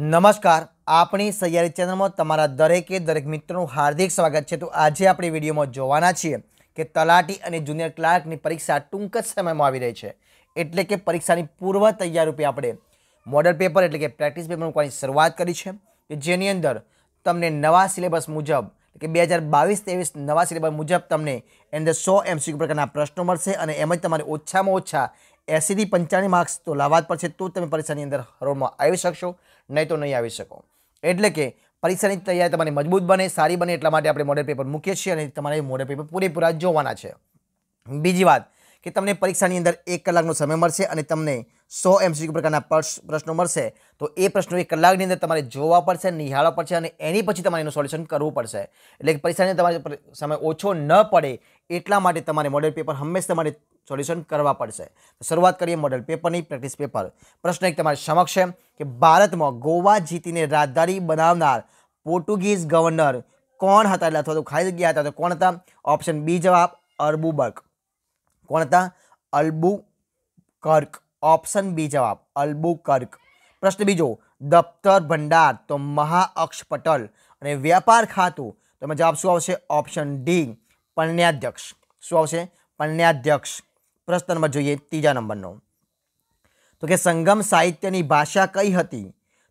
નમસ્કાર આપણી સૈયારી ચેનલમાં તમારા દરેકે દરેક મિત્રોનું હાર્દિક સ્વાગત છે તો આજે આપણે વિડીયોમાં જોવાના છીએ કે તલાટી અને જુનિયર ક્લાર્કની પરીક્ષા ટૂંક જ સમયમાં આવી રહી છે એટલે કે પરીક્ષાની પૂર્વ તૈયાર રૂપે આપણે મોડલ પેપર એટલે કે પ્રેક્ટિસ પેપર મૂકવાની શરૂઆત કરી છે કે જેની અંદર તમને નવા સિલેબસ મુજબ કે બે હજાર બાવીસ ત્રેવીસ નવા સિલેબસ મુજબ તમને એની અંદર સો એમસીક્યુ પ્રકારના પ્રશ્નો મળશે અને એમ જ તમારે ઓછામાં ઓછા એંસીથી પંચાણી માર્ક્સ તો લાવવા જ પડશે તો તમે પરીક્ષાની અંદર હરોળમાં આવી શકશો નહીં તો નહીં આવી શકો એટલે કે પરીક્ષાની તૈયારી તમારી મજબૂત બને સારી બને એટલા માટે આપણે મોડેલ પેપર મૂકીએ છીએ અને તમારે મોડેલ પેપર પૂરેપૂરા જોવાના છે બીજી વાત કે તમને પરીક્ષાની અંદર એક કલાકનો સમય મળશે અને તમને સો એમસીક્યુ પ્રકારના પ્રશ્નો મળશે તો એ પ્રશ્નો એક કલાકની અંદર તમારે જોવા પડશે નિહાળવા પડશે અને એની પછી તમારે એનું સોલ્યુશન કરવું પડશે એટલે કે પરીક્ષાની તમારે સમય ઓછો ન પડે એટલા માટે તમારે મોડેલ પેપર હંમેશા તમારે સોલ્યુશન કરવા પડશે શરૂઆત કરીએ મોડેલ પેપરની પ્રેક્ટિસ પેપર પ્રશ્ન એક તમારી સમક્ષ છે કે ભારતમાં ગોવા જીતીને રાજધાની બનાવનાર પોર્ટુગીઝ ગવર્નર કોણ હતા એટલે અથવા તો ખાલી જગ્યા હતા તો કોણ હતા ઓપ્શન બી જવાબ અર્બુબર્ગ કોણ હતા અલ્બુ કર્ક ઓપ્શન બી જવાબ અલ્બુ કર્ક પ્રશ્ન બીજો દફતર ભંડાર તો મહાઅક્ષ પટલ અને વ્યાપાર ખાતું તો એમાં જવાબ શું આવશે ઓપ્શન ડી પણ્યાધ્યક્ષ શું આવશે પણ્યાધ્યક્ષ પ્રશ્ન નંબર જોઈએ ત્રીજા નંબરનો તો કે સંગમ સાહિત્યની ભાષા કઈ હતી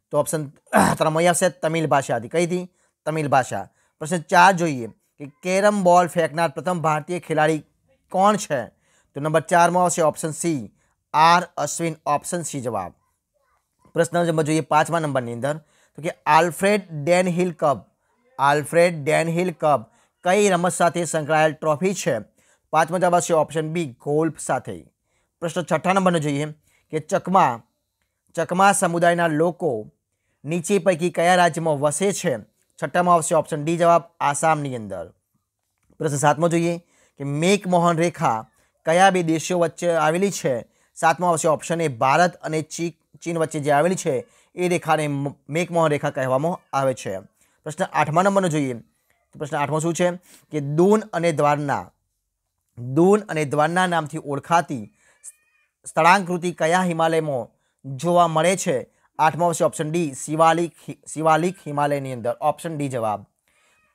તો ઓપ્શન ત્રણમાં આવશે તમિલ ભાષા હતી કઈ હતી તમિલ ભાષા પ્રશ્ન ચાર જોઈએ કે કેરમ બોલ ફેંકનાર પ્રથમ ભારતીય ખેલાડી કોણ છે તો નંબર ચારમાં આવશે option C R Ashwin option C જવાબ પ્રશ્ન નંબર જોઈએ પાંચમા નંબરની અંદર તો કે Alfred Dunhill Cup Alfred Dunhill Cup કઈ રમત સાથે સંકળાયેલ ટ્રોફી છે પાંચમો જવાબ આવશે ઓપ્શન બી ગોલ્ફ સાથે પ્રશ્ન છઠ્ઠા નંબરનો જોઈએ કે ચકમા ચકમા સમુદાયના લોકો નીચે પૈકી કયા રાજ્યમાં વસે છે છઠ્ઠામાં આવશે ઓપ્શન ડી જવાબ આસામની અંદર પ્રશ્ન સાતમો જોઈએ કે મેક મોહન રેખા કયા બે દેશો વચ્ચે આવેલી છે સાતમો આવશે ઓપ્શન એ ભારત અને ચીન વચ્ચે જે આવેલી છે એ રેખાને મેઘમોહન રેખા કહેવામાં આવે છે પ્રશ્ન આઠમા નંબરનો જોઈએ તો પ્રશ્ન આઠમો શું છે કે દૂન અને દ્વારના દૂન અને દ્વારના નામથી ઓળખાતી સ્થળાંકૃતિ કયા હિમાલયમાં જોવા મળે છે આઠમો આવશે ઓપ્શન ડી શિવાલિક શિવાલિક હિમાલયની અંદર ઓપ્શન ડી જવાબ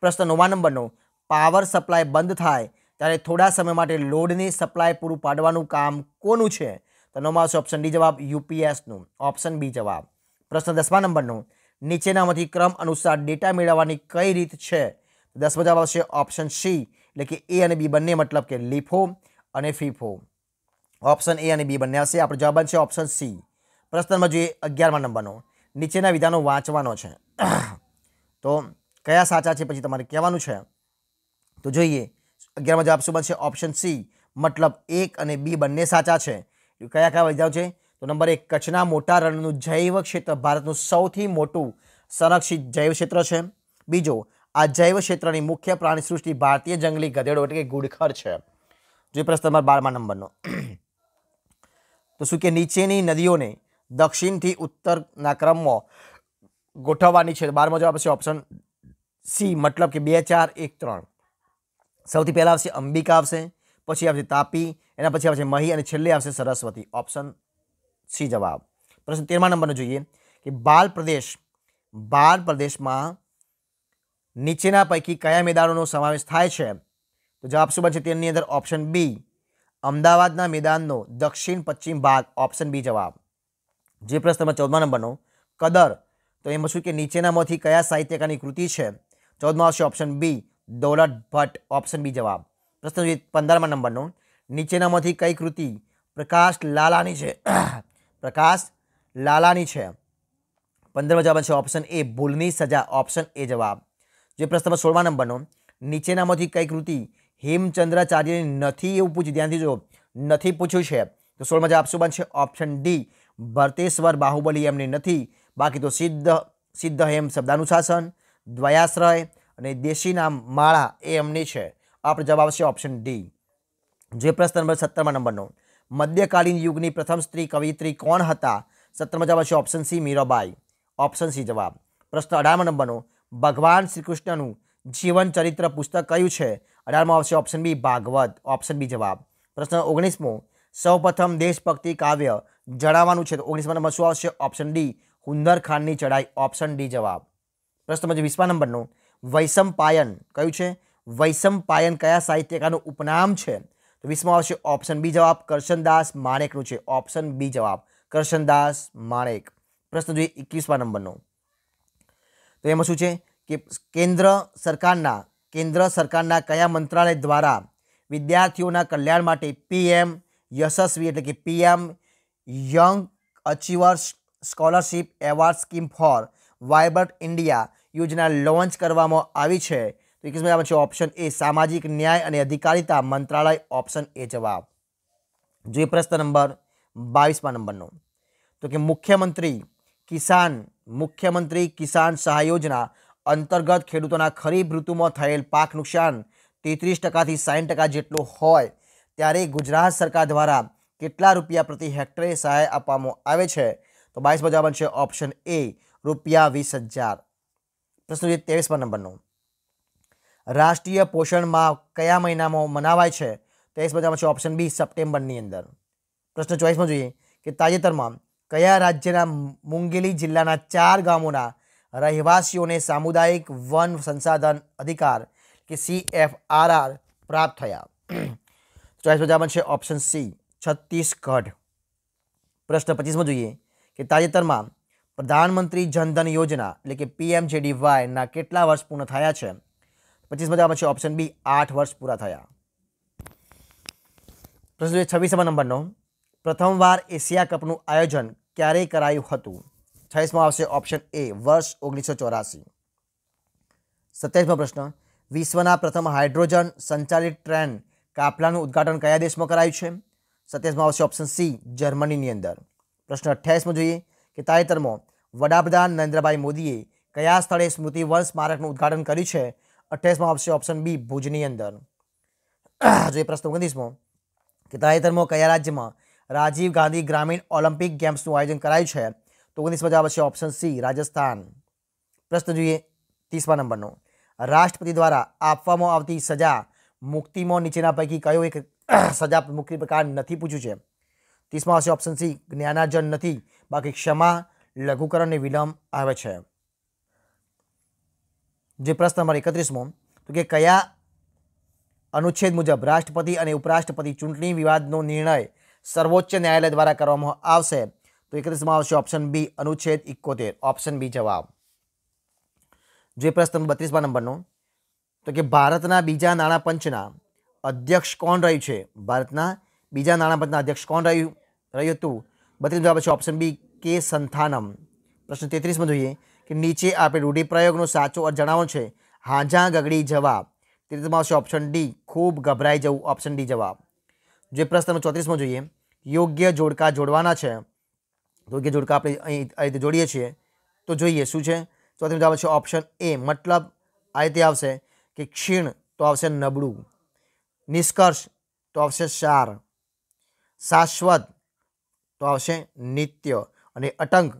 પ્રશ્ન નવમા નંબરનો પાવર સપ્લાય બંધ થાય ત્યારે થોડા સમય માટે લોડની સપ્લાય પૂરું પાડવાનું કામ કોનું છે તેનો આવશે ઓપ્શન ડી જવાબ યુપીએસનું ઓપ્શન બી જવાબ પ્રશ્ન દસમા નંબરનો નીચેનામાંથી ક્રમ અનુસાર ડેટા મેળવવાની કઈ રીત છે દસમો જવાબ આવશે ઓપ્શન સી એટલે કે એ અને બી બંને મતલબ કે લીફો અને ફીફો ઓપ્શન એ અને બી બંને આવશે આપણો જવાબ બનશે ઓપ્શન સી પ્રશ્નમાં જોઈએ અગિયારમા નંબરનો નીચેના વિધાનો વાંચવાનો છે તો કયા સાચા છે પછી તમારે કહેવાનું છે તો જોઈએ અગિયારમાં જવાબ શું બનશે ઓપ્શન સી મતલબ એક અને બી બંને સાચા છે કયા કયા વિધાન છે તો નંબર એક કચ્છના મોટા રણનું જૈવ ક્ષેત્ર ભારતનું સૌથી મોટું સંરક્ષિત જૈવ ક્ષેત્ર છે બીજો આ જૈવ ક્ષેત્રની મુખ્ય પ્રાણી સૃષ્ટિ ભારતીય જંગલી ગધેડો એટલે કે ગુડખર છે જે પ્રશ્ન નંબર બારમા નંબરનો તો શું કે નીચેની નદીઓને દક્ષિણથી ઉત્તરના ક્રમમાં ગોઠવવાની છે બારમો જવાબ છે ઓપ્શન સી મતલબ કે બે ચાર એક ત્રણ સૌથી પહેલાં આવશે અંબિકા આવશે પછી આવશે તાપી એના પછી આવશે મહી અને છેલ્લે આવશે સરસ્વતી ઓપ્શન સી જવાબ પ્રશ્ન તેરમા નંબરનો જોઈએ કે બાલ પ્રદેશ બાળ પ્રદેશમાં નીચેના પૈકી કયા મેદાનોનો સમાવેશ થાય છે તો જવાબ શું બનશે તેની અંદર ઓપ્શન બી અમદાવાદના મેદાનનો દક્ષિણ પશ્ચિમ ભાગ ઓપ્શન બી જવાબ જે પ્રશ્ન નંબર ચૌદમા નંબરનો કદર તો એમાં શું કે નીચેનામાંથી કયા સાહિત્યકારની કૃતિ છે ચૌદમાં આવશે option B Dolat Bhatt option B જવાબ પ્રશ્ન જોઈએ પંદરમા નંબરનો નીચેનામાંથી કઈ કૃતિ પ્રકાશ લાલાની છે પ્રકાશ લાલાની છે પંદરમો જવાબ છે ઓપ્શન એ ભૂલની સજા ઓપ્શન એ જવાબ જે પ્રશ્ન સોળમા નંબરનો નીચેનામાંથી કઈ કૃતિ હેમચંદ્રાચાર્યની નથી એવું પૂછ્યું ધ્યાનથી જો નથી પૂછ્યું છે તો સોળમાં જવાબ શું બનશે ઓપ્શન ડી ભરતેશ્વર બાહુબલી એમની નથી બાકી તો સિદ્ધ સિદ્ધ હેમ શબ્દાનુશાસન દ્વયાશ્રય અને દેશી નામ માળા એ એમની છે આપણો જવાબ આવશે ઓપ્શન ડી જે પ્રશ્ન નંબર સત્તરમાં નંબરનો મધ્યકાલીન યુગની પ્રથમ સ્ત્રી કવિત્રી કોણ હતા સત્તરમાં જવાબ આવશે option C Mirabai option C જવાબ પ્રશ્ન અઢારમાં નંબરનો ભગવાન શ્રી કૃષ્ણનું જીવન ચરિત્ર પુસ્તક કયું છે અઢારમાં આવશે option B Bhagwat option B જવાબ પ્રશ્ન ઓગણીસમો સૌપ્રથમ દેશભક્તિ કાવ્ય જણાવવાનું છે તો ઓગણીસમાં નંબર શું આવશે ઓપ્શન ડી હુંદર ખાનની ચઢાઈ ઓપ્શન ડી જવાબ પ્રશ્ન પછી વીસમા નંબરનો વૈષમપાયન કયું છે વૈષમપાયન કયા સાહિત્યકારનું ઉપનામ છે તો વીસમાં આવશે ઓપ્શન બી જવાબ કરશનદાસ માણેકનું છે ઓપ્શન બી જવાબ કરશનદાસ માણેક પ્રશ્ન જોઈએ એકવીસમા નંબરનો તો એમાં શું છે કે કેન્દ્ર સરકારના કેન્દ્ર સરકારના કયા મંત્રાલય દ્વારા વિદ્યાર્થીઓના કલ્યાણ માટે પીએમ યશસ્વી એટલે કે PM young achievers scholarship award scheme for vibrant India યોજના લોન્ચ કરવામાં આવી છે તો એકવીસમી છે ઓપ્શન એ સામાજિક ન્યાય અને અધિકારિતા મંત્રાલય ઓપ્શન એ જવાબ જોઈએ પ્રશ્ન નંબર બાવીસમાં નંબરનો તો કે મુખ્યમંત્રી કિસાન મુખ્યમંત્રી કિસાન સહાય યોજના અંતર્ગત ખેડૂતોના ખરીફ ઋતુમાં થયેલ પાક નુકસાન તેત્રીસ ટકાથી સાઠ ટકા જેટલું હોય ત્યારે ગુજરાત સરકાર દ્વારા કેટલા રૂપિયા પ્રતિ હેક્ટરે સહાય આપવામાં આવે છે તો બાવીસમાં જવાબ છે ઓપ્શન એ રૂપિયા વીસ હજાર પ્રશ્ન છે ત્રેવીસમા નંબરનો રાષ્ટ્રીય પોષણમાં કયા મહિનામાં મનાવાય છે તેવીસ એ બધામાં છે ઓપ્શન બી સપ્ટેમ્બરની અંદર પ્રશ્ન ચોવીસમાં જોઈએ કે તાજેતરમાં કયા રાજ્યના મુંગેલી જિલ્લાના ચાર ગામોના રહેવાસીઓને સામુદાયિક વન સંસાધન અધિકાર કે સી એફ સીએફઆરઆર પ્રાપ્ત થયા ચોઈસ બધામાં છે ઓપ્શન સી છત્તીસગઢ પ્રશ્ન પચીસમાં જોઈએ કે તાજેતરમાં પ્રધાનમંત્રી જનધન યોજના એટલે કે વાયના કેટલા વર્ષ પૂર્ણ થયા છે પચીસ જવાબ પછી ઓપ્શન બી આઠ વર્ષ પૂરા થયા પ્રશ્ન છે છવ્વીસમાં નંબરનો પ્રથમવાર એશિયા કપનું આયોજન ક્યારે કરાયું હતું છવ્વીસમાં આવશે ઓપ્શન એ વર્ષ ઓગણીસો ચોરાસી સત્યાવીસમો પ્રશ્ન વિશ્વના પ્રથમ હાઇડ્રોજન સંચાલિત ટ્રેન કાફલાનું ઉદ્ઘાટન કયા દેશમાં કરાયું છે સત્યાવીસમાં આવશે ઓપ્શન સી જર્મનીની અંદર પ્રશ્ન અઠ્યાવીસમાં જોઈએ કે તાજેતરમાં વડાપ્રધાન નરેન્દ્રભાઈ મોદીએ કયા સ્થળે સ્મૃતિ વન સ્મારકનું ઉદ્ઘાટન કર્યું છે અઠ્યાસમાં આવશે ઓપ્શન બી ભુજની અંદર જો એ પ્રશ્ન ઓગણીસમાં કે તાજેતરમાં કયા રાજ્યમાં રાજીવ ગાંધી ગ્રામીણ ઓલિમ્પિક ગેમ્સનું આયોજન કરાયું છે તો ઓગણીસમાં જવાબ આવશે ઓપ્શન સી રાજસ્થાન પ્રશ્ન જોઈએ ત્રીસમા નંબરનો રાષ્ટ્રપતિ દ્વારા આપવામાં આવતી સજા મુક્તિમાં નીચેના પૈકી કયો એક સજા મુક્તિ પ્રકાર નથી પૂછ્યું છે ત્રીસમાં આવશે ઓપ્શન સી જ્ઞાનાર્જન નથી બાકી ક્ષમા લઘુકરણ વિલંબ આવે છે જે પ્રશ્ન નંબર એકત્રીસમો તો કે કયા અનુચ્છેદ મુજબ રાષ્ટ્રપતિ અને ઉપરાષ્ટ્રપતિ ચૂંટણી વિવાદનો નિર્ણય સર્વોચ્ચ ન્યાયાલય દ્વારા કરવામાં આવશે તો એકત્રીસમાં આવશે ઓપ્શન બી અનુચ્છેદ ઇકોતેર ઓપ્શન બી જવાબ જે પ્રશ્ન બત્રીસમાં નંબરનો તો કે ભારતના બીજા નાણાં પંચના અધ્યક્ષ કોણ રહ્યું છે ભારતના બીજા નાણાં પંચના અધ્યક્ષ કોણ રહ્યું રહ્યું હતું બત્રીસનો જવાબ છે ઓપ્શન બી કે સંથાનમ પ્રશ્ન તેત્રીસમાં જોઈએ કે નીચે આપણે રૂઢિપ્રયોગનો સાચો અર્થ જણાવો છે હાજા ગગડી જવાબ તેત્રીસમાં આવશે ઓપ્શન ડી ખૂબ ગભરાઈ જવું ઓપ્શન ડી જવાબ જે પ્રશ્ન ચોત્રીસમાં જોઈએ યોગ્ય જોડકા જોડવાના છે યોગ્ય જોડકા આપણે અહીં આ રીતે જોડીએ છીએ તો જોઈએ શું છે ચોથીનો જવાબ છે ઓપ્શન એ મતલબ આ રીતે આવશે કે ક્ષીણ તો આવશે નબળું નિષ્કર્ષ તો આવશે સાર શાશ્વત તો આવશે નિત્ય અને અટંગ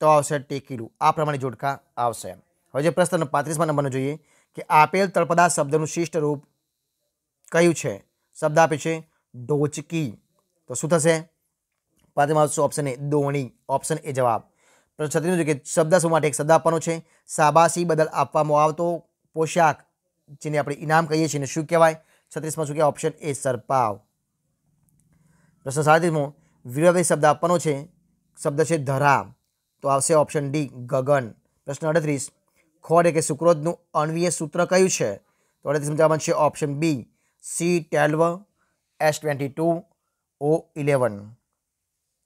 તો આવશે ટેકીલું આ પ્રમાણે જોડકા આવશે હવે જે પ્રશ્ન પાંત્રીસમાં નંબરનો જોઈએ કે આપેલ તળપદા શબ્દનું શિષ્ટ રૂપ કયું છે શબ્દ આપે છે ડોચકી તો શું થશે પાંત્રીમાં આવશે ઓપ્શન એ દોણી ઓપ્શન એ જવાબ પ્રશ્ન છત્રીસનું કે શબ્દ શું માટે એક શબ્દ આપવાનો છે સાબાસી બદલ આપવામાં આવતો પોશાક જેને આપણે ઇનામ કહીએ છીએ શું કહેવાય છત્રીસમાં શું કહેવાય ઓપ્શન એ સરપાવ પ્રશ્ન સાડત્રીસમો વિરોધી શબ્દ આપવાનો છે શબ્દ છે ધરા તો આવશે ઓપ્શન ડી ગગન પ્રશ્ન અડત્રીસ ખોડ એટલે સુક્રોજનું અણવીય સૂત્ર કયું છે તો અડત્રીસ સમજાવવાનું છે option B C twelve S twenty two O eleven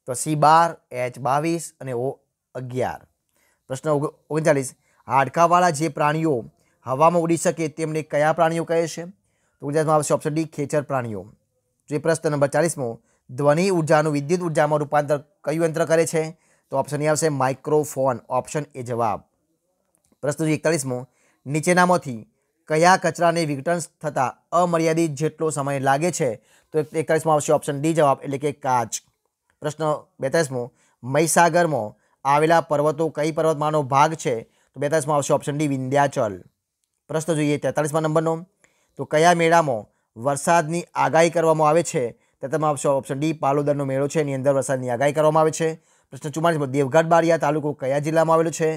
તો સી બાર એચ બાવીસ અને ઓ અગિયાર પ્રશ્ન ઓગણચાલીસ હાડકાવાળા જે પ્રાણીઓ હવામાં ઉડી શકે તેમને કયા પ્રાણીઓ કહે છે તો ગુજરાતમાં આવશે ઓપ્શન ડી ખેચર પ્રાણીઓ જે પ્રશ્ન નંબર ચાલીસમો ધ્વનિ ઉર્જાનું વિદ્યુત ઉર્જામાં રૂપાંતર કયું યંત્ર કરે છે તો ઓપ્શન એ આવશે માઇક્રોફોન ઓપ્શન એ જવાબ પ્રશ્ન એકતાળીસમો નીચેનામાંથી કયા કચરાને વિઘટન થતાં અમર્યાદિત જેટલો સમય લાગે છે તો એકતાળીસમાં આવશે ઓપ્શન ડી જવાબ એટલે કે કાચ પ્રશ્ન બેતાલીસમો મહીસાગરમાં આવેલા પર્વતો કઈ પર્વતમાંનો ભાગ છે તો બેતાલીસમાં આવશે ઓપ્શન ડી વિંધ્યાચલ પ્રશ્ન જોઈએ તેતાલીસમાં નંબરનો તો કયા મેળામાં વરસાદની આગાહી કરવામાં આવે છે તો આવશે ઓપ્શન ડી પાલોદરનો મેળો છે એની અંદર વરસાદની આગાહી કરવામાં આવે છે પ્રશ્ન ચુમ્માલીસમાં દેવઘાટ બારિયા તાલુકો કયા જિલ્લામાં આવેલો છે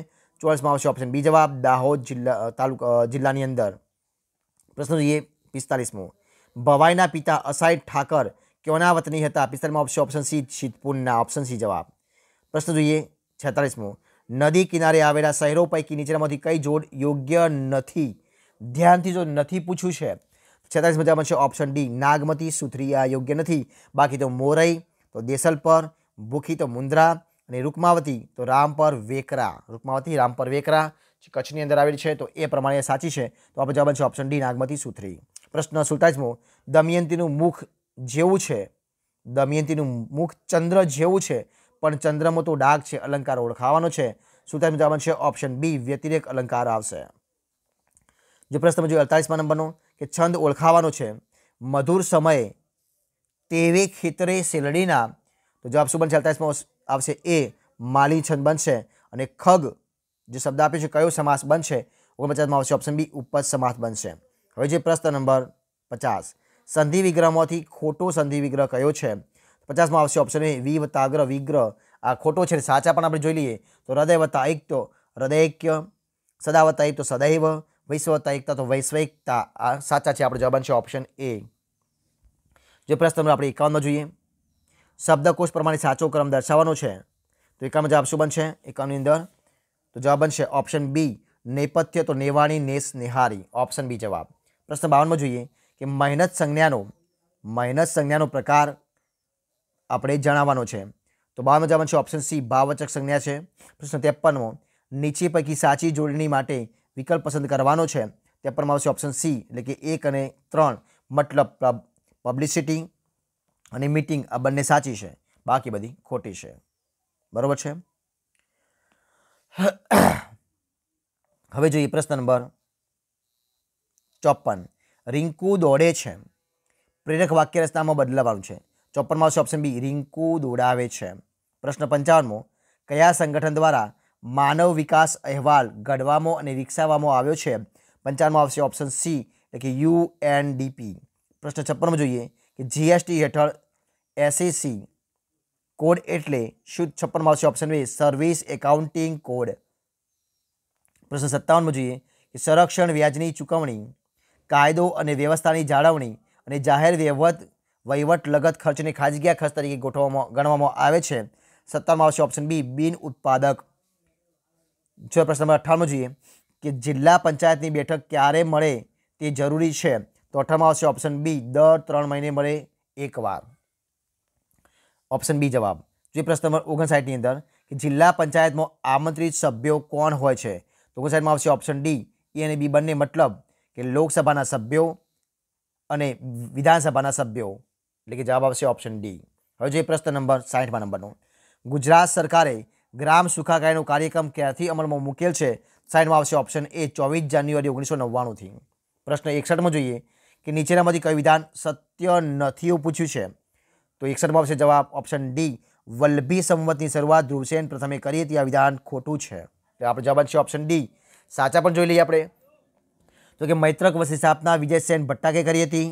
ચોરસમાં આવશે ઓપ્શન બી જવાબ દાહોદ જિલ્લા તાલુકા જિલ્લાની અંદર પ્રશ્ન જોઈએ પિસ્તાલીસમો ભવાઈના પિતા અસાઈ ઠાકર કોના વતની હતા પિસ્તાલીસમાં આવશે ઓપ્શન સી શીતપુરના ઓપ્શન સી જવાબ પ્રશ્ન જોઈએ છેતાલીસમો નદી કિનારે આવેલા શહેરો પૈકી નીચેનામાંથી કઈ જોડ યોગ્ય નથી ધ્યાનથી જો નથી પૂછ્યું છે છેતાલીસ મજામાં છે ઓપ્શન ડી નાગમતી સુથરિયા યોગ્ય નથી બાકી તો મોરઈ તો દેસલ પર ભૂખી તો મુંદ્રા અને રૂકમાવતી તો રામપર વેકરા રૂકમાવતી રામપર પર વેકરા કચ્છની અંદર આવેલી છે તો એ પ્રમાણે સાચી છે તો આપણે જવાબ છે ઓપ્શન ડી નાગમતી સુથરી પ્રશ્ન સુલતાજમો દમયંતીનું મુખ જેવું છે દમયંતીનું મુખ ચંદ્ર જેવું છે પણ ચંદ્રમાં તો ડાઘ છે અલંકાર ઓળખાવાનો છે સુલતાજમો જવાબ છે ઓપ્શન બી વ્યતિરેક અલંકાર આવશે જે પ્રશ્ન જો અડતાલીસમાં નંબરનો કે છંદ ઓળખાવાનો છે મધુર સમયે તેવે ખેતરે શેલડીના તો જવાબ શું બનશે અડતાલીસમાં આવશે એ માલી છંદ બનશે અને ખગ જે શબ્દ આપ્યો છે કયો સમાસ બનશે ઓગણપચાસમાં આવશે ઓપ્શન બી ઉપજ સમાસ બનશે હવે જે પ્રશ્ન નંબર પચાસ સંધિ વિગ્રહમાંથી ખોટો સંધિ વિગ્રહ કયો છે પચાસમાં આવશે ઓપ્શન એ વી વતાગ્ર વિગ્રહ આ ખોટો છે સાચા પણ આપણે જોઈ લઈએ તો હૃદય એક તો હૃદયક્ય સદાવતા એક તો સદૈવ એકતા તો વૈશ્વિકતા આ સાચા છે આપણો જવાબ બનશે ઓપ્શન એ જે પ્રશ્ન નંબર આપણે એકાવનમાં જોઈએ શબ્દકોશ પ્રમાણે સાચો ક્રમ દર્શાવવાનો છે તો એકાવન જવાબ શું બનશે એકાવનની અંદર તો જવાબ બનશે ઓપ્શન બી નેપથ્ય તો નેવાણી નેસ નિહારી ઓપ્શન બી જવાબ પ્રશ્ન બાવનમાં જોઈએ કે મહેનત સંજ્ઞાનો મહેનત સંજ્ઞાનો પ્રકાર આપણે જણાવવાનો છે તો બાવનમાં જવાબ છે ઓપ્શન સી ભાવચક સંજ્ઞા છે પ્રશ્ન ત્રેપનમો નીચે પૈકી સાચી જોડણી માટે વિકલ્પ પસંદ કરવાનો છે તે પણ આવશે ઓપ્શન સી એટલે કે એક અને ત્રણ મતલબ પબ્લિસિટી અને મિટિંગ આ બંને સાચી છે બાકી બધી ખોટી છે બરાબર છે હવે જોઈએ પ્રશ્ન નંબર ચોપન રિંકુ દોડે છે પ્રેરક વાક્ય રસ્તામાં બદલાવાનું છે ચોપનમાં આવશે ઓપ્શન બી રિંકુ દોડાવે છે પ્રશ્ન પંચાવનમો કયા સંગઠન દ્વારા માનવ વિકાસ અહેવાલ ઘડવામાં અને વિકસાવવામાં આવ્યો છે પંચાણમાં આવશે ઓપ્શન સી એટલે કે યુ એન ડીપી પ્રશ્ન છપ્પનમાં જોઈએ કે જીએસટી હેઠળ એસએસી કોડ એટલે શું છપ્પનમાં આવશે option B service accounting code પ્રશ્ન સત્તાવનમાં જોઈએ કે સંરક્ષણ વ્યાજની ચૂકવણી કાયદો અને વ્યવસ્થાની જાળવણી અને જાહેર વહીવટ વહીવટ લગત ખર્ચને ખાજગીયા ખર્ચ તરીકે ગોઠવવામાં ગણવામાં આવે છે સત્તામાં આવશે ઓપ્શન બી બિન ઉત્પાદક જો પ્રશ્ન નંબર અઠ્ઠાણું જોઈએ કે જિલ્લા પંચાયતની બેઠક ક્યારે મળે તે જરૂરી છે તો અઠારમાં આવશે ઓપ્શન બી દર ત્રણ મહિને મળે એકવાર ઓપ્શન બી જવાબ જે પ્રશ્ન નંબર ઓગણસાઠની અંદર કે જિલ્લા પંચાયતમાં આમંત્રિત સભ્યો કોણ હોય છે તો ઓગણસાઠમાં આવશે ઓપ્શન ડી એ અને બી બંને મતલબ કે લોકસભાના સભ્યો અને વિધાનસભાના સભ્યો એટલે કે જવાબ આવશે ઓપ્શન ડી હવે જે પ્રશ્ન નંબર સાઠમા નંબરનો ગુજરાત સરકારે ગ્રામ સુખાકાયનો કાર્યક્રમ ક્યારથી અમલમાં મૂકેલ છે સાઈડમાં આવશે ઓપ્શન એ ચોવીસ જાન્યુઆરી ઓગણીસો નવ્વાણુંથી પ્રશ્ન એકસઠમાં જોઈએ કે નીચેનામાંથી કયું વિધાન સત્ય નથી એવું પૂછ્યું છે તો એકસઠમાં આવશે જવાબ ઓપ્શન ડી વલ્લભી સંવતની શરૂઆત ધ્રુવસેન પ્રથમે કરી હતી આ વિધાન ખોટું છે તો આપણો જવાબ છે ઓપ્શન ડી સાચા પણ જોઈ લઈએ આપણે તો કે મૈત્રક વસ્તી સ્થાપના વિજયસેન ભટ્ટાકે કરી હતી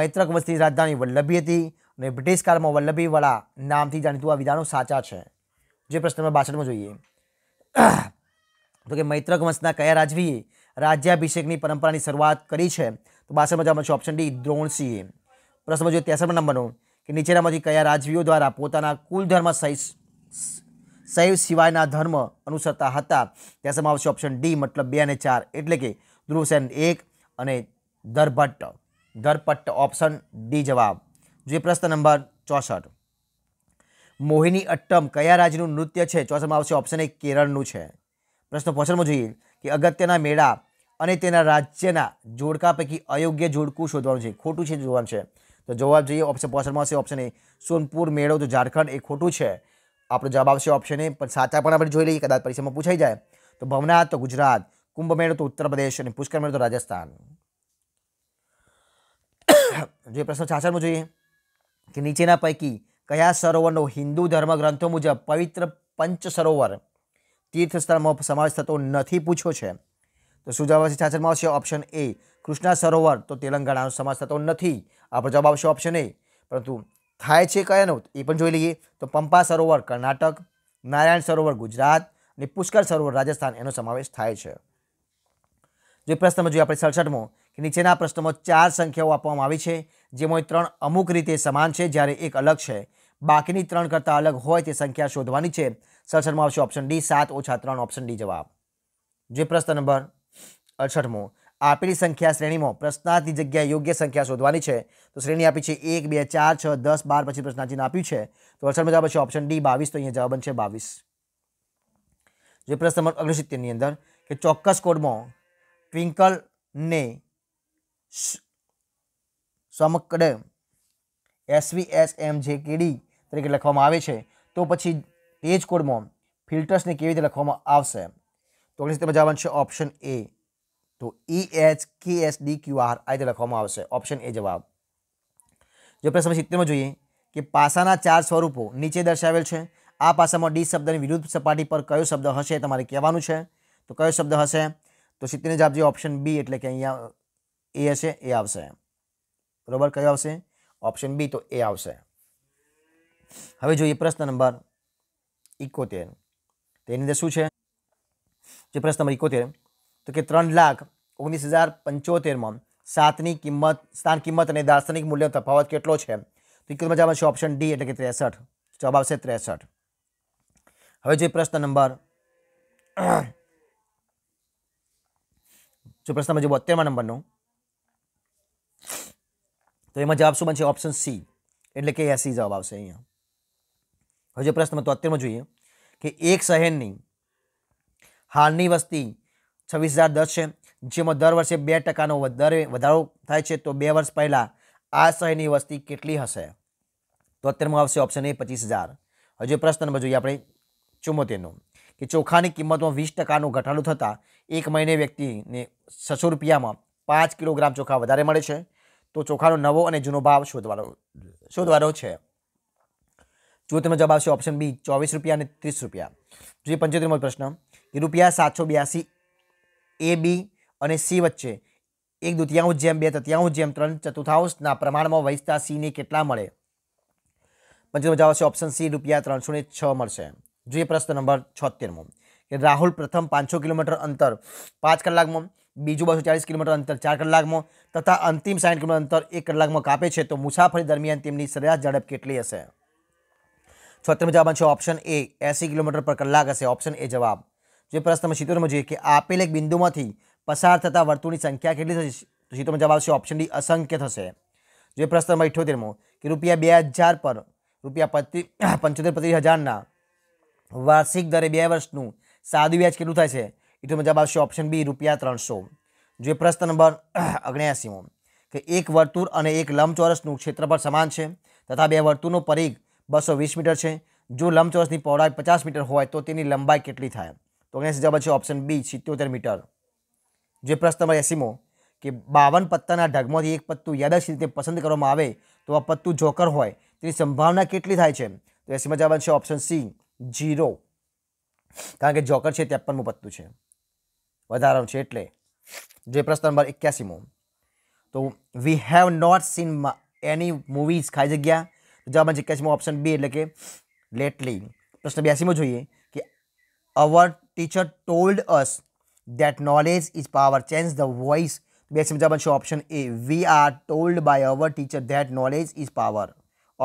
મૈત્રક વસ્તી રાજધાની વલ્લભી હતી અને બ્રિટિશ કાળમાં વલ્લભીવાળા નામથી જાણીતું આ વિધાનો સાચા છે જે પ્રશ્ન નંબર બાસઠમાં જોઈએ તો કે મૈત્રક વંશના કયા રાજવીએ રાજ્યાભિષેકની પરંપરાની શરૂઆત કરી છે તો બાસઠમાં જવાબ છે ઓપ્શન ડી દ્રોણસિંહે પ્રશ્નમાં જોઈએ ત્રેસઠ નંબરનો કે નીચેનામાંથી કયા રાજવીઓ દ્વારા પોતાના કુલ ધર્મ શૈવ સિવાયના ધર્મ અનુસરતા હતા ત્યાં સમા આવશે ઓપ્શન ડી મતલબ બે અને ચાર એટલે કે ધ્રુવસેન એક અને ધરભટ્ટ ધરપટ્ટ ઓપ્શન ડી જવાબ જે પ્રશ્ન નંબર ચોસઠ મોહિની અટ્ટમ કયા રાજ્યનું નૃત્ય છે ચોથામાં આવશે ઓપ્શન એ કેરળનું છે પ્રશ્ન પોષણમાં જોઈએ કે અગત્યના મેળા અને તેના રાજ્યના જોડકા પૈકી અયોગ્ય જોડકું શોધવાનું છે ખોટું છે જોવાનું છે તો જવાબ જોઈએ ઓપ્શન પોષણમાં આવશે ઓપ્શન એ સોનપુર મેળો તો ઝારખંડ એ ખોટું છે આપણો જવાબ આવશે ઓપ્શન એ પણ સાચા પણ આપણે જોઈ લઈએ કદાચ પરીક્ષામાં પૂછાઈ જાય તો ભવનાથ તો ગુજરાત કુંભ મેળો તો ઉત્તર પ્રદેશ અને પુષ્કર મેળો તો રાજસ્થાન જોઈએ પ્રશ્ન છાછળમાં જોઈએ કે નીચેના પૈકી કયા સરોવરનો હિન્દુ ધર્મગ્રંથો મુજબ પવિત્ર પંચ સરોવર તીર્થસ્થળમાં સમાવેશ થતો નથી પૂછ્યો છે તો શું જવાબ આવશે છાછરમાં આવશે ઓપ્શન એ કૃષ્ણા સરોવર તો તેલંગાણાનો સમાવેશ થતો નથી આપણો જવાબ આવશે ઓપ્શન એ પરંતુ થાય છે કયાનો એ પણ જોઈ લઈએ તો પંપા સરોવર કર્ણાટક નારાયણ સરોવર ગુજરાત અને પુષ્કર સરોવર રાજસ્થાન એનો સમાવેશ થાય છે જે પ્રશ્નમાં જોઈએ આપણે સડસઠમો કે નીચેના પ્રશ્નમાં ચાર સંખ્યાઓ આપવામાં આવી છે જેમાં ત્રણ અમુક રીતે સમાન છે જ્યારે એક અલગ છે બાકીની ત્રણ કરતાં અલગ હોય તે સંખ્યા શોધવાની છે સડસઠમાં આવશે ઓપ્શન ડી સાત ઓછા ત્રણ ઓપ્શન ડી જવાબ જે પ્રશ્ન નંબર અડસઠમો આપેલી સંખ્યા શ્રેણીમાં પ્રશ્નાર્થની જગ્યાએ યોગ્ય સંખ્યા શોધવાની છે તો શ્રેણી આપી છે એક બે ચાર છ દસ બાર પછી પ્રશ્નાર્થીને આપ્યું છે તો અડસઠમાં જવાબ છે ઓપ્શન ડી બાવીસ તો અહીંયા જવાબ બનશે બાવીસ જે પ્રશ્ન નંબર અગ્રસિત્તેરની અંદર કે ચોક્કસ કોડમાં ટ્વિંકલને સમકડે એમ જે કેડી તરીકે લખવામાં આવે છે તો પછી જ કોડમાં ફિલ્ટર્સને કેવી રીતે લખવામાં આવશે તો ઓગણીસ બજાવવાનું છે ઓપ્શન એ તો E H K S D Q R આ રીતે લખવામાં આવશે ઓપ્શન એ જવાબ જો પ્રશ્ન સિત્તેરમાં જોઈએ કે પાસાના ચાર સ્વરૂપો નીચે દર્શાવેલ છે આ પાસામાં ડી શબ્દની વિરુદ્ધ સપાટી પર કયો શબ્દ હશે તમારે કહેવાનું છે તો કયો શબ્દ હશે તો સિત્તેરને જવાબ જે ઓપ્શન બી એટલે કે અહીંયા એ હશે એ આવશે બરાબર કયો આવશે ઓપ્શન બી તો એ આવશે હવે જોઈએ પ્રશ્ન નંબર ઇકોતેર તેની અંદર શું છે જે પ્રશ્ન નંબર ઇકોતેર તો કે ત્રણ લાખ ઓગણીસ હજાર પંચોતેરમાં સાતની કિંમત સ્થાન કિંમત અને દાર્શનિક મૂલ્ય તફાવત કેટલો છે તો ઇકોતેરમાં જવાબ છે ઓપ્શન ડી એટલે કે ત્રેસઠ જવાબ આવશે ત્રેસઠ હવે જોઈએ પ્રશ્ન નંબર જો પ્રશ્ન નંબર જે બોતેરમાં નંબરનો તો એમાં જવાબ શું બનશે ઓપ્શન સી એટલે કે એસી જવાબ આવશે અહીંયા હજુ પ્રશ્ન તોતેરમાં જોઈએ કે એક શહેરની હાલની વસ્તી છવ્વીસ હજાર દસ છે જેમાં દર વર્ષે બે ટકાનો વધારે વધારો થાય છે તો બે વર્ષ પહેલાં આ શહેરની વસ્તી કેટલી હશે તોતેરમાં આવશે ઓપ્શન એ પચીસ હજાર હજુ જે પ્રશ્ન નંબર જોઈએ આપણે ચુમ્મોતેરનો કે ચોખાની કિંમતમાં વીસ ટકાનો ઘટાડો થતાં એક મહિને વ્યક્તિને છસો રૂપિયામાં પાંચ કિલોગ્રામ ચોખા વધારે મળે છે તો ચોખાનો નવો અને જૂનો ભાવ શોધવાનો શોધવાનો છે જો તેમાં જવાબ આવશે ઓપ્શન બી ચોવીસ રૂપિયા અને ત્રીસ રૂપિયા જોઈએ પંચોતેરમો પ્રશ્ન રૂપિયા સાતસો બ્યાસી એ બી અને સી વચ્ચે એક દ્વિતીયાંશ જેમ બે તૃતીયાંશ જેમ ત્રણ ચતુર્થાંશના પ્રમાણમાં વહેંચતા સીને કેટલા મળે પંચોતેરમો જવાબ આવશે ઓપ્શન સી રૂપિયા ત્રણસો ને છ મળશે જોઈએ પ્રશ્ન નંબર છોતેરમો કે રાહુલ પ્રથમ પાંચસો કિલોમીટર અંતર પાંચ કલાકમાં બીજું બસો ચાલીસ કિલોમીટર અંતર ચાર કલાકમાં તથા અંતિમ સાઠ કિલોમીટર અંતર એક કલાકમાં કાપે છે તો મુસાફરી દરમિયાન તેમની સરેરાશ ઝડપ કેટલી હશે છોતેરમા જવાબમાં છે ઓપ્શન એ એસી કિલોમીટર પર કલાક હશે ઓપ્શન એ જવાબ જે પ્રશ્ન નંબર સિત્તેરમાં જોઈએ કે આપેલ એક બિંદુમાંથી પસાર થતા વર્તુળની સંખ્યા કેટલી થશે તો સિત્તેરમો જવાબ આવશે ઓપ્શન ડી અસંખ્ય થશે જે પ્રશ્ન નંબર કે રૂપિયા બે હજાર પર રૂપિયા પતિ પંચોતેર પચીસ હજારના વાર્ષિક દરે બે વર્ષનું સાદું વ્યાજ કેટલું થાય છે એટલો જવાબ આવશે ઓપ્શન બી રૂપિયા ત્રણસો જે પ્રશ્ન નંબર અગણ્યાસીમો કે એક વર્તુળ અને એક લંબચોરસનું ક્ષેત્રફળ સમાન છે તથા બે વર્તુળનો પરિઘ બસો વીસ મીટર છે જો લંબચોરસની પહોળાઈ પચાસ મીટર હોય તો તેની લંબાઈ કેટલી થાય તો એસી જવાબ છે ઓપ્શન બી સિત્યોતેર મીટર જે પ્રશ્ન નંબર એસીમો કે બાવન પત્તાના ઢગમાંથી એક પત્તું યાદશી રીતે પસંદ કરવામાં આવે તો આ પત્તું જોકર હોય તેની સંભાવના કેટલી થાય છે તો એસીમાં જવાબ છે ઓપ્શન સી જીરો કારણ કે જોકર છે ત્રેપનમું પત્તું છે વધારાનું છે એટલે જે પ્રશ્ન નંબર એક્યાસીમો તો we have not seen any movies ખાઈ જગ્યા जवाब में क्वेश्चन ऑप्शन बी એટલે કે लेट लिंग प्रश्न 82 માં જોઈએ કે our teacher told us that knowledge is power change the voice તો બે સમજાવા છે option A we are told by our teacher that knowledge is power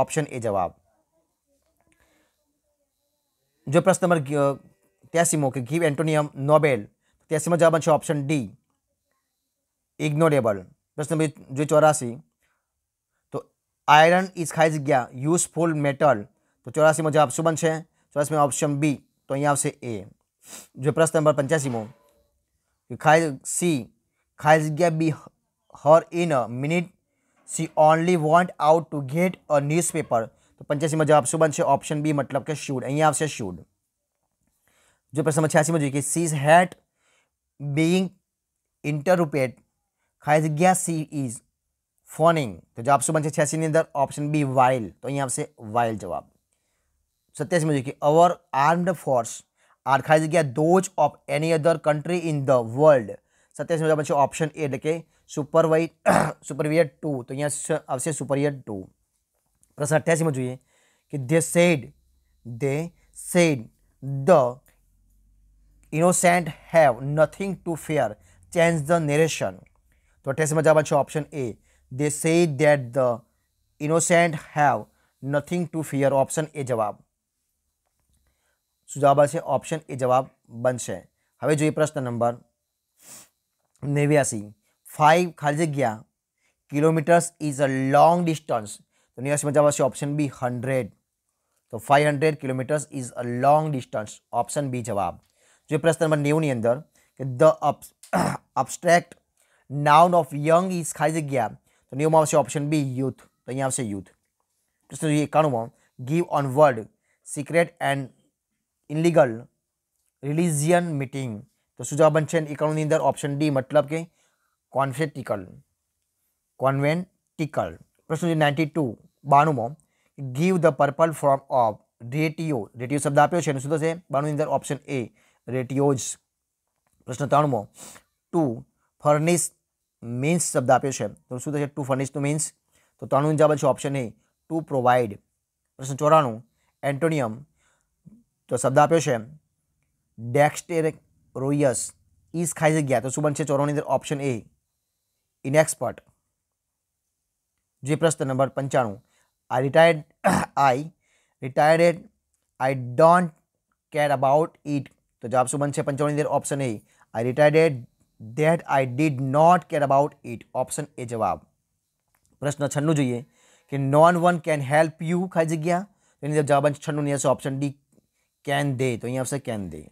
option A જવાબ જો પ્રશ્ન નંબર 83 માં કે ગિવ એન્ટોનિયમ નોબેલ 83 માં જવાબ છે ઓપ્શન ડી ઇગનોરેબલ પ્રશ્ન 84 आयरन इज खाइज गया यूजफुल मेटल तो चौरासी में जवाब शू बन चौरासी में ऑप्शन बी तो अँ आ जो प्रश्न नंबर पंचासी में खाइज सी खाइज गया be here in a minute she only went out to get a newspaper तो पंचासी में जवाब शू बन ऑप्शन बी मतलब के शूड अँ आ शूड जो प्रश्न नंबर छियासी में जो कि she is hat being interpret खाइज गया सी इज फॉनिंग तो जो आपसे बनते छियासी नहीं अंदर ऑप्शन बी वाइल तो यहाँ से वाइल जवाब सत्यासी में देखिए अवर आर्म्ड फोर्स आर खाली जगह those of any other country in the world सत्यासी में जवाब ऑप्शन ए लिखे सुपरवाइज सुपरवियर टू तो यहाँ आपसे सुपरवियर टू प्रश्न अट्ठासी में जुए कि they said they said the innocent have nothing to fear change the narration तो अट्ठासी में जवाब option A they say that the innocent have nothing to fear option A જવાબ સુજાવ આવશે ઓપ્શન એ જવાબ બનશે હવે જોઈએ પ્રશ્ન નંબર નેવ્યાસી ફાઇવ ખાલી જગ્યા kilometres is a long distance તો નેવ્યાસીમાં જવાબ આવશે ઓપ્શન બી હંડ્રેડ તો five hundred kilometres is a long distance option B જવાબ જોઈએ પ્રશ્ન નંબર નેવુંની અંદર કે the up abstract noun of young is ખાલી જગ્યા तो नियोमा से ऑप्शन बी यूथ तो यहां આવશે યુથ प्रश्न 91 માં give one word secret and illegal religion meeting તો સુ જવાબ છે 91 ની અંદર ઓપ્શન ડી મતલબ કે કોન્ફેટીકલ કોન્વેન્ટિકલ પ્રશ્ન 92 92 માં give the plural form of ratio ratio શબ્દ આપ્યો છે એનું શું થશે 92 ની અંદર ઓપ્શન એ રેશિયોઝ પ્રશ્ન 39 માં ટુ ફર્નિશ મીન્સ શબ્દ આપ્યો છે તો શું થશે ટુ ફર્નિશ ટુ મીન્સ તો ત્રણ જવાબ છે ઓપ્શન એ ટુ પ્રોવાઈડ પ્રશ્ન ચોરાણું એન્ટોનિયમ તો શબ્દ આપ્યો છે રોયસ ઈસ ખાઈ જગ્યા તો શું બનશે ચોરોની અંદર ઓપ્શન એ ઇનએક્સપર્ટ જે પ્રશ્ન નંબર પંચાણું આ retired I retired I don't care about it તો જવાબ શું બનશે પંચાણું અંદર option A I retired that I did not care about it option A जवाब प्रश्न छन्नू जुए कि none one can help you खाई जगह तो जवाब छन्नू नहीं ऑप्शन डी कैन दे तो यहाँ से कैन दे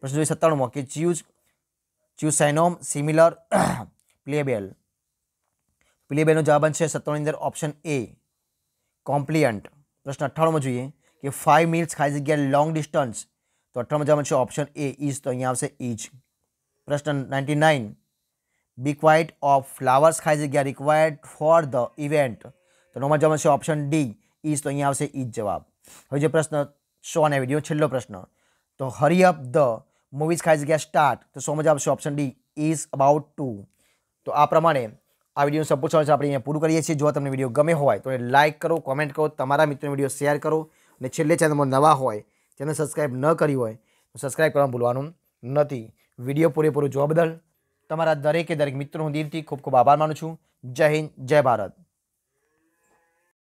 प्रश्न जो सत्ता कि choose choose synonym similar playable playable जवाब है सत्तर ऑप्शन ए कॉम्प्लियंट प्रश्न अठाणु में जुए कि फाइव मिल्स खाई जगह लॉन्ग डिस्टन्स तो अठाणु में जवाब ऑप्शन ए इज तो अँ आज પ્રશ્ન ninety nine B quite of flowers ખાઈ જગ્યા રિક્વાયર્ડ ફોર ધ ઇવેન્ટ તો નોમાં જવાબ છે ઓપ્શન ડી ઇઝ તો અહીંયા આવશે ઇજ જવાબ હવે જે પ્રશ્ન શો અને વિડીયો છેલ્લો પ્રશ્ન તો હરી અપ ધ મૂવીઝ ખાઈ જગ્યા સ્ટાર્ટ તો સોમાં જવાબ છે option D is about to તો આ પ્રમાણે આ વિડીયોનું સંપૂર્ણ સમજ આપણે અહીંયા પૂરું કરીએ છીએ જો તમને વિડીયો ગમે હોય તો લાઇક કરો કોમેન્ટ કરો તમારા મિત્રોને વિડીયો શેર કરો અને છેલ્લે ચેનલમાં નવા હોય ચેનલ સબસ્ક્રાઈબ ન કરી હોય તો સબસ્ક્રાઈબ કરવાનું ભૂલવાનું નથી વિડીયો પૂરેપૂરો જોવા બદલ તમારા દરેકે દરેક મિત્રો હું દિલથી ખૂબ ખૂબ આભાર માનું છું જય હિન્દ જય ભારત